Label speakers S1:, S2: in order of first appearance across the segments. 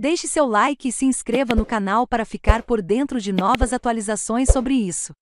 S1: Deixe seu like e se inscreva no canal para ficar por dentro de novas atualizações sobre isso.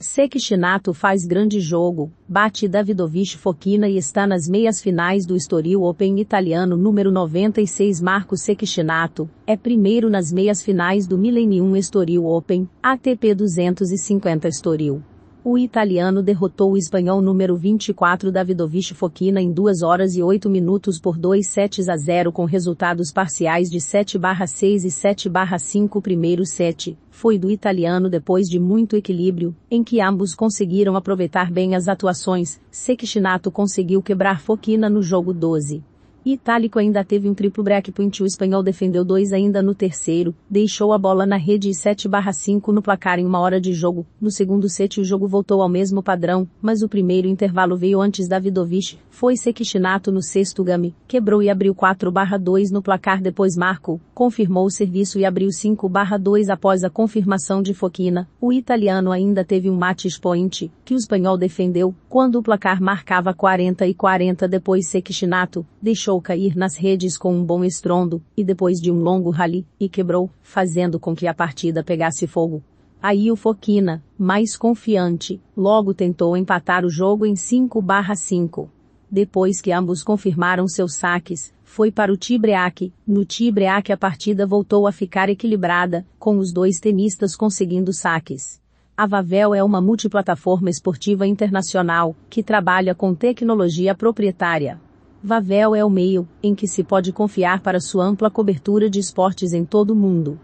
S1: Sekchinato faz grande jogo, bate Davidovich Fokina e está nas meias finais do Estoril Open italiano número 96 Marco Sekchinato, é primeiro nas meias finais do Millennium Estoril Open, ATP 250 Estoril. O italiano derrotou o espanhol número 24 Davidovich Fokina em 2 horas e 8 minutos por 2 sets a 0 com resultados parciais de 7/6 e 7/5. O primeiro set foi do italiano depois de muito equilíbrio, em que ambos conseguiram aproveitar bem as atuações. Sekishinato conseguiu quebrar Fokina no jogo 12, Itálico ainda teve um triplo breakpoint. O espanhol defendeu dois ainda no terceiro, deixou a bola na rede e 7/5 no placar em uma hora de jogo. No segundo set o jogo voltou ao mesmo padrão, mas o primeiro intervalo veio antes da Davidovich. Foi Sekishinato no sexto game, quebrou e abriu 4/2 no placar depois Marco, confirmou o serviço e abriu 5/2 após a confirmação de Foquina. O italiano ainda teve um match point, que o espanhol defendeu, quando o placar marcava 40 e 40 depois Sekishinato, deixou deixou cair nas redes com um bom estrondo, e depois de um longo rally, e quebrou, fazendo com que a partida pegasse fogo. Aí o Foquina, mais confiante, logo tentou empatar o jogo em 5/5. Depois que ambos confirmaram seus saques, foi para o Tibreac. No Tibreac a partida voltou a ficar equilibrada, com os dois tenistas conseguindo saques. A Vavel é uma multiplataforma esportiva internacional que trabalha com tecnologia proprietária. Vavel é o meio em que se pode confiar para sua ampla cobertura de esportes em todo o mundo.